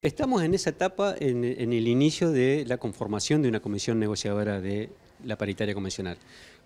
Estamos en esa etapa, en, el inicio de la conformación de una comisión negociadora de la paritaria convencional.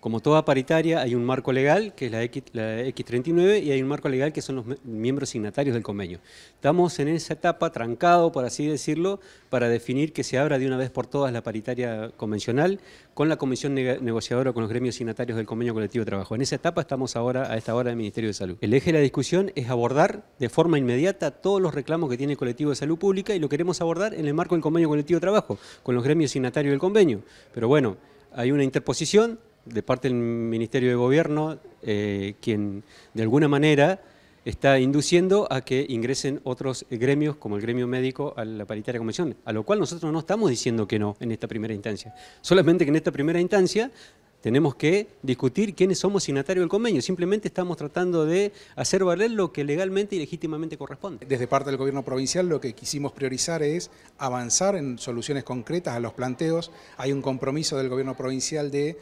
Como toda paritaria, hay un marco legal, que es la, X, X39, y hay un marco legal que son los miembros signatarios del convenio. Estamos en esa etapa, trancado, por así decirlo, para definir que se abra de una vez por todas la paritaria convencional con la comisión negociadora, con los gremios signatarios del convenio colectivo de trabajo. En esa etapa estamos ahora, a esta hora, del Ministerio de Salud. El eje de la discusión es abordar de forma inmediata todos los reclamos que tiene el colectivo de salud pública y lo queremos abordar en el marco del convenio colectivo de trabajo, con los gremios signatarios del convenio. Pero bueno, hay una interposición de parte del Ministerio de Gobierno, eh, quien de alguna manera está induciendo a que ingresen otros gremios, como el gremio médico, a la paritaria convención, a lo cual nosotros no estamos diciendo que no en esta primera instancia. Solamente que en esta primera instancia tenemos que discutir quiénes somos signatarios del convenio. Simplemente estamos tratando de hacer valer lo que legalmente y legítimamente corresponde. Desde parte del gobierno provincial lo que quisimos priorizar es avanzar en soluciones concretas a los planteos. Hay un compromiso del gobierno provincial de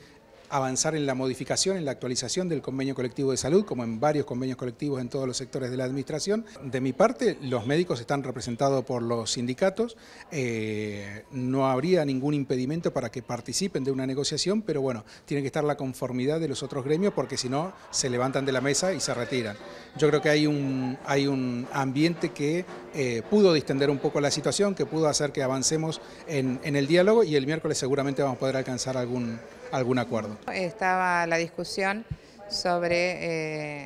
avanzar en la modificación, en la actualización del convenio colectivo de salud, como en varios convenios colectivos en todos los sectores de la administración. De mi parte, los médicos están representados por los sindicatos, eh, no habría ningún impedimento para que participen de una negociación, pero bueno, tiene que estar la conformidad de los otros gremios porque si no, se levantan de la mesa y se retiran. Yo creo que hay un, hay un ambiente que eh, pudo distender un poco la situación, que pudo hacer que avancemos en, en el diálogo y el miércoles seguramente vamos a poder alcanzar algún algún acuerdo. Estaba la discusión sobre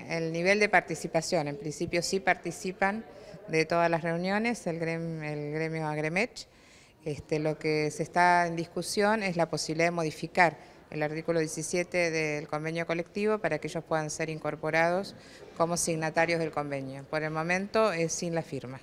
eh, el nivel de participación. En principio sí participan de todas las reuniones el gremio, el gremio Agremech. Este, lo que se está en discusión es la posibilidad de modificar el artículo 17 del convenio colectivo para que ellos puedan ser incorporados como signatarios del convenio. Por el momento es sin la firma.